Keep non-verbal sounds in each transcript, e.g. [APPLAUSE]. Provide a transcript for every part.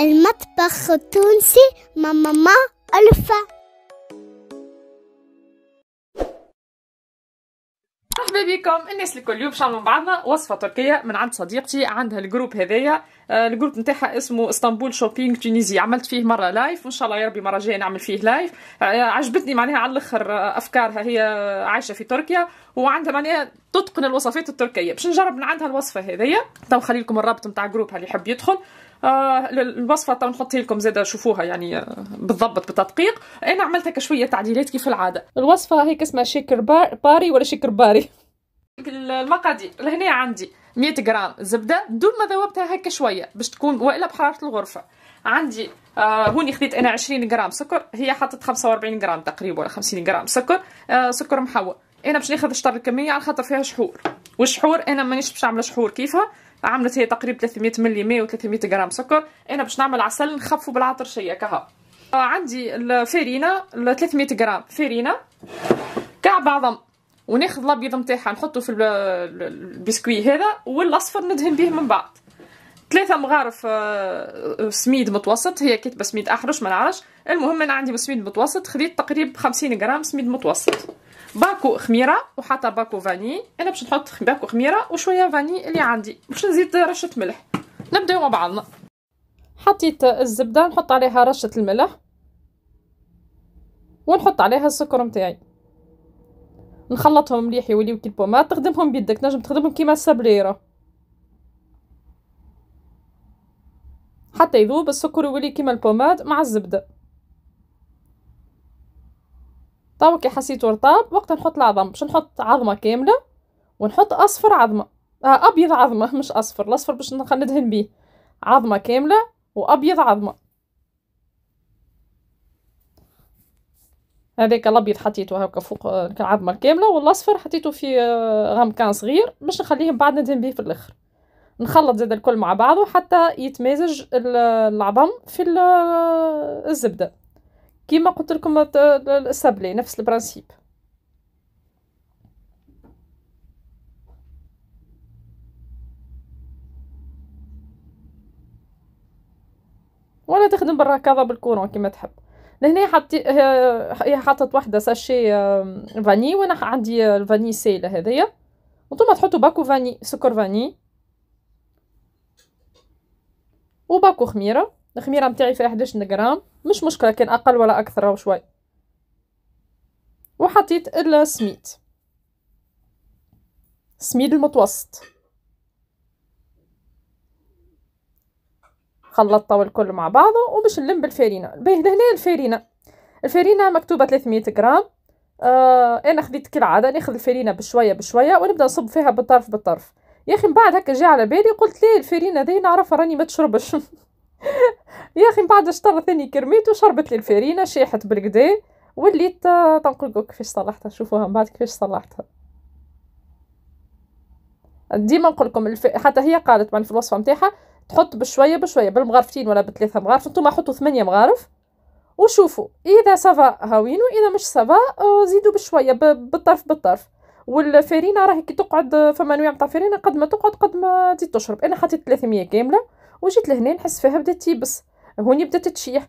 المطبخ التونسي ماما ما مرحبا بكم الناس الكل اليوم باش نعملوا بعضنا وصفه تركيه من عند صديقتي عندها الجروب هذايا آه، الجروب نتاعها اسمه اسطنبول شوبينج تونيزي عملت فيه مره لايف وان شاء الله يا ربي مره جايه نعمل فيه لايف آه، عجبتني معناها على الاخر آه، افكارها هي عايشه في تركيا وعندها معناها تتقن الوصفات التركيه باش نجرب من عندها الوصفه هذيا تو نخلي لكم الرابط نتاع جروبها اللي يحب يدخل آه، الوصفه تو نحط لكم زاده شوفوها يعني آه، بالضبط بالتدقيق انا عملت هكا شويه تعديلات كيف العاده الوصفه هيك اسمها شيكر باري ولا شيكر باري المقادير لهنا عندي 100 غرام زبده دون ما ذوبتها هكا شويه باش تكون والا بحراره الغرفه عندي آه هوني خديت انا 20 غرام سكر هي حطت 45 غرام تقريبا ولا 50 غرام سكر آه سكر محوى انا باش ناخذ شطر الكميه على خاطر فيها شحور والشحور انا مانيش باش نعمل شحور كيفها عملت هي تقريبا 300 ملي ماء و300 غرام سكر انا باش نعمل عسل نخففه بالعطرشيه كها آه، عندي الفارينه 300 غرام فارينه كعب عظم وناخذ الابيض نتاعها نحطه في البسكوي هذا والاصفر ندهن به من بعد ثلاثة مغارف آه، سميد متوسط هي كاتبة سميد أحرش ما نعرفش المهم أنا عندي سميد متوسط خذيت تقريبا 50 غرام سميد متوسط باكو خميره وحاطه باكو فاني انا باش نحط باكو خميره وشويه فاني اللي عندي باش نزيد رشه ملح نبداو مع بعضنا حطيت الزبده نحط عليها رشه الملح ونحط عليها السكر نتاعي نخلطهم مليح يوليو كي البومات تخدمهم بيدك نجم تخدمهم كيما السبليره حتى يذوب السكر يولي كيما البوماد مع الزبده توا كي حسيتو رطاب وقت نحط العظم باش نحط عظمه كامله ونحط اصفر عظمه آه ابيض عظمه مش اصفر الاصفر باش ندهن بيه عظمه كامله وابيض عظمه هذاك الابيض حطيته هكا فوق آه، العظمه الكامله والاصفر حطيته في آه، غمكان صغير باش نخليه بعد ندهن بيه في الاخر نخلط زاد الكل مع بعضه حتى يتمازج العظم في آه، الزبده كيما قلت لكم السابلي نفس البرانسيب ولا تخدم بالركاضه بالكورون كيما تحب لهنا حطي هي حطت وحده ساشي فاني وانا عندي آه، الفاني سيله هذيا وانتم تحطوا باكو فاني سكر فاني وباكو خميره الخميره نتاعي فيها 11 غرام مش مشكله كان اقل ولا اكثر او شوي وحطيت السميد السميد المتوسط خلطته الكل مع بعضه وباش نلم بالفارينه باه لهنا الفارينه الفارينه مكتوبه 300 غرام آه انا خديت كالعاده ناخذ الفارينه بشويه بشويه ونبدا نصب فيها بالطرف بالطرف يا اخي من بعد هكا جا على بالي قلت ليه الفارينه ذي نعرفها راني ما تشربش [LAUGHS] يا اخي من بعد الشطر ثاني كرميت وشربت لي الفرينه شيحت بالكدا وليت آه، تنقول كيفاش صلحتها شوفوها من بعد كيفاش صلحتها ديما نقول لكم الف... حتى هي قالت معنا في الوصفه نتاعها تحط بشويه بشويه بالمغارفتين ولا بثلاثه مغارف نتوما حطوا ثمانيه مغارف وشوفوا اذا سافا هاوين واذا مش سافا آه، زيدوا بشويه ب... بالطرف بالطرف والفرينه راهي كي تقعد فما انواع تاع فرينه قد ما تقعد قد ما تزيد تشرب انا حطيت 300 كامله وجيت لهنا نحس فيها بدات تيبس هوني بدات تشيح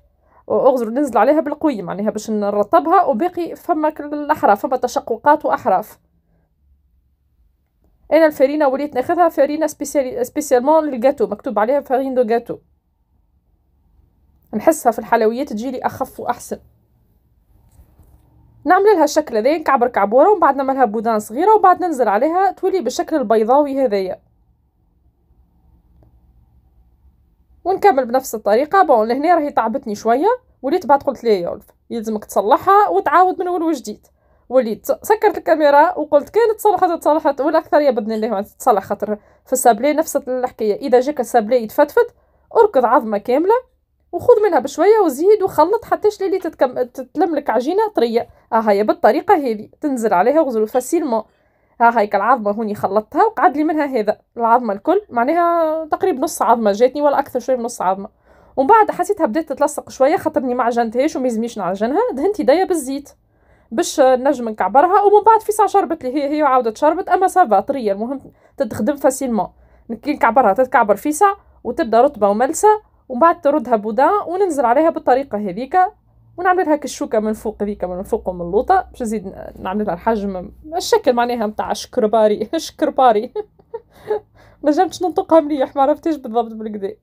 واغزر ننزل عليها بالقوي معناها باش نرطبها وباقي فما الاحراف فما تشققات واحراف انا الفرينه وليت ناخذها فرينه سبيسيال سبيسيالمون للجاتو مكتوب عليها فرين دو جاتو نحسها في الحلويات تجيلي اخف واحسن نعمل لها الشكل هذا نكعبر كعبوره ومن بعد نعملها بودان صغيره وبعد ننزل عليها تولي بالشكل البيضاوي هذايا ونكمل بنفس الطريقه بون لهنا راهي تعبتني شويه وليت بعد قلت لي يولف يلزمك تصلحها وتعاود من اول وجديد وليت سكرت الكاميرا وقلت كان تصلحت تصلحت يا باذن الله تصلح خاطر في السابلي نفس الحكايه اذا جاك السابلي يتفتفت اركض عظمه كامله وخذ منها بشويه وزيد وخلط حتى اللي تتكم... عجينه طريه اهي بالطريقه هذه تنزل عليها غزرو فاسيلمون ها هيك العظمة هوني خلطتها وقعد لي منها هذا العظمة الكل معناها تقريبا نص عظمة جاتني ولا أكثر شوية من نص عظمة ومن بعد حسيتها بدات تتلصق شوية خاطرني ما عجنتهاش وما يلزمنيش نعجنها دهنت يديا بالزيت باش نجم نكعبرها ومن بعد في ساعة شربت لي هي هي وعاودت شربت أما سافا طرية المهم تتخدم فاسيلمون كي نكعبرها تتكعبر في ساعة وتبدا رطبة وملسة ومن بعد تردها بودان وننزل عليها بالطريقة هذيك ونعمل هاك الشوكه من فوق هذيك من فوق ومن اللوطه باش نزيد نعمل لها الحجم الشكل معناها نتاع شكرباري [LAUGHS] شكرباري ما جمتش ننطقها مليح ما عرفتش بالضبط بالكدا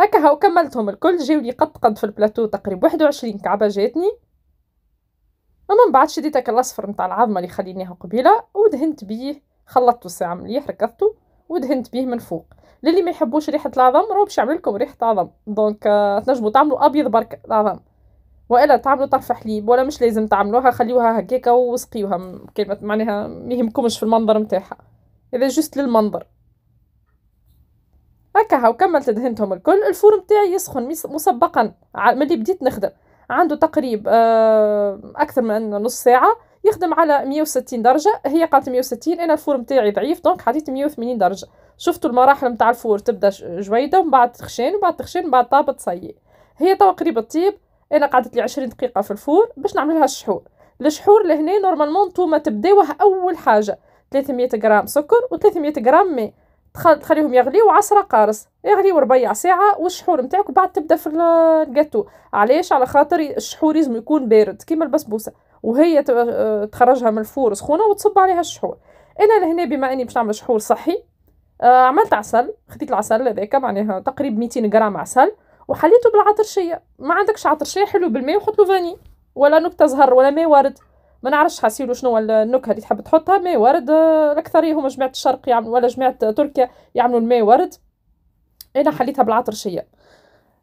هكا هاو كملتهم الكل جاو لي قد قد في البلاتو تقريبا 21 كعبه جاتني ومن بعد شديت هكا الاصفر نتاع العظمه اللي خليناها قبيله ودهنت بيه خلطته ساعه مليح ركضته ودهنت به من فوق للي ما يحبوش ريحه العظم راه باش يعمل لكم ريحه عظم دونك آه، تنجموا تعملوا ابيض برك العظم والا تعملوا طرف حليب ولا مش لازم تعملوها خليوها هكاكا وسقيوها كلمه معناها ما يهمكمش في المنظر نتاعها اذا جست للمنظر هكا هاو كملت دهنتهم الكل الفور نتاعي يسخن مسبقا ملي بديت نخدم عنده تقريب آه، اكثر من نص ساعه يخدم على 160 درجه هي قالت 160 انا الفور نتاعي ضعيف دونك حطيت 180 درجه شفتوا المراحل نتاع الفور تبدا جويده ومن بعد تخشين ومن بعد تخشين ومن بعد طابت صي هي تو قريب الطيب انا قعدت لي 20 دقيقه في الفور باش نعمل لها الشحور الشحور لهنا نورمالمون نتوما تبداوه اول حاجه 300 غرام سكر و300 غرام ماء تخليهم يغليو عصرة قارص يغليو ربع ساعة والشحور نتاعك وبعد تبدا في الجاتو علاش على خاطر الشحور لازم يكون بارد كيما البسبوسة وهي آه، تخرجها من الفور سخونه وتصب عليها الشحور انا لهنا بما اني باش نعمل شحور صحي آه، عملت عسل خديت العسل هذاك معناها تقريبا 200 غرام عسل وحليته بالعطرشيه ما عندكش عطرشيه حلو بالماء وحط له فاني ولا نكته زهر ولا ماء ورد ما نعرفش حاسيلو شنو النكهه اللي تحب تحطها ماء ورد آه، الاكثريه هما جماعه الشرق يعملوا ولا جماعه تركيا يعملوا الماء ورد انا حليتها بالعطرشيه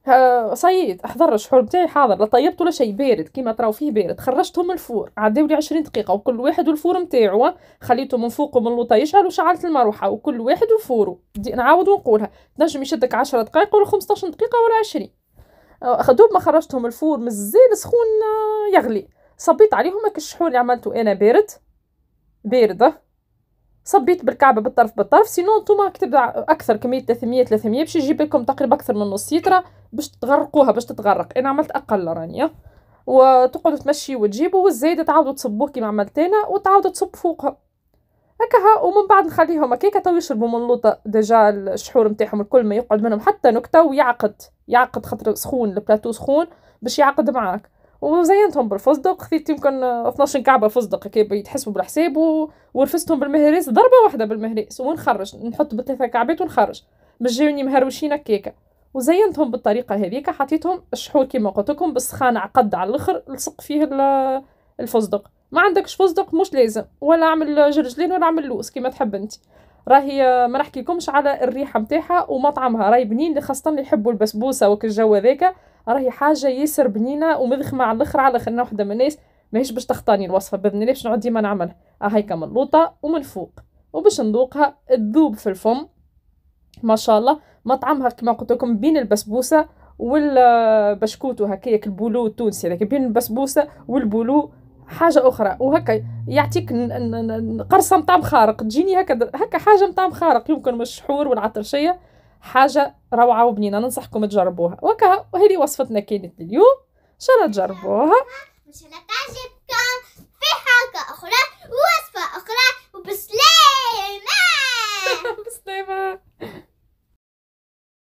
آه، صيد احضر الشحور بتاعي حاضر لا طيبت ولا شيء بارد كيما تراو فيه بارد خرجتهم الفور عداولي عشرين دقيقه وكل واحد والفور نتاعو خليته من فوق ومن لوطا يشعل وشعلت المروحه وكل واحد وفورو بدي نعاود ونقولها تنجم يشدك 10 دقائق ولا 15 دقيقه ولا عشرين آه، دوب ما خرجتهم الفور مازال سخون آه، يغلي صبيت عليهم الشحور اللي عملته انا بارد بارده صبيت بالكعبه بالطرف بالطرف سينو نتوما كتب اكثر كميه 300 300 باش يجيب لكم تقريبا اكثر من نص لتره باش تغرقوها باش تتغرق انا عملت اقل رانيا وتقعدوا تمشي وتجيبوا والزايد تعاودوا تصبوه كيما عملت انا وتعاودوا تصب فوقها هكاها ومن بعد نخليهم هكاك تو يشربوا من اللوطه ديجا الشحور نتاعهم الكل ما يقعد منهم حتى نكته ويعقد يعقد خاطر سخون البلاتو سخون باش يعقد معاك وزينتهم بالفستق خذيت يمكن 12 كعبه فستق هكا يتحسبوا بالحساب ورفستهم بالمهريس ضربه واحده بالمهريس ونخرج نحط بثلاثه كعبات ونخرج باش جاوني مهروشين هكاكا وزينتهم بالطريقه هذيك حطيتهم الشحور كيما قلت لكم بالسخان عقد على الاخر لصق فيه الفستق ما عندكش فستق مش لازم ولا اعمل جرجلين ولا اعمل لوز كيما تحب انت راهي ما لكمش على الريحه نتاعها ومطعمها راهي بنين خاصه اللي يحبوا البسبوسه وك الجو هذاك راهي حاجه ياسر بنينه ومذخمه على الاخر على الاخر انا وحده من الناس ماهيش باش تخطاني الوصفه باذن الله باش نقعد ديما نعملها هاي آه، من اللوطه ومن فوق وباش نذوقها تذوب في الفم ما شاء الله مطعمها كما قلت لكم بين البسبوسه والبشكوت آه، وهكاك البولو التونسي هذاك بين البسبوسه والبولو حاجه اخرى وهكا يعطيك قرصه مطعم خارق تجيني هكا هكا حاجه مطعم خارق يمكن من الشحور والعطرشيه حاجة روعة وبنينة ننصحكم تجربوها وكها وهذه وصفتنا كانت اليوم إن شاء الله تجربوها إن شاء الله تعجبكم في حلقة أخرى ووصفة أخرى وبسلامة [LAUGHS] بسلامة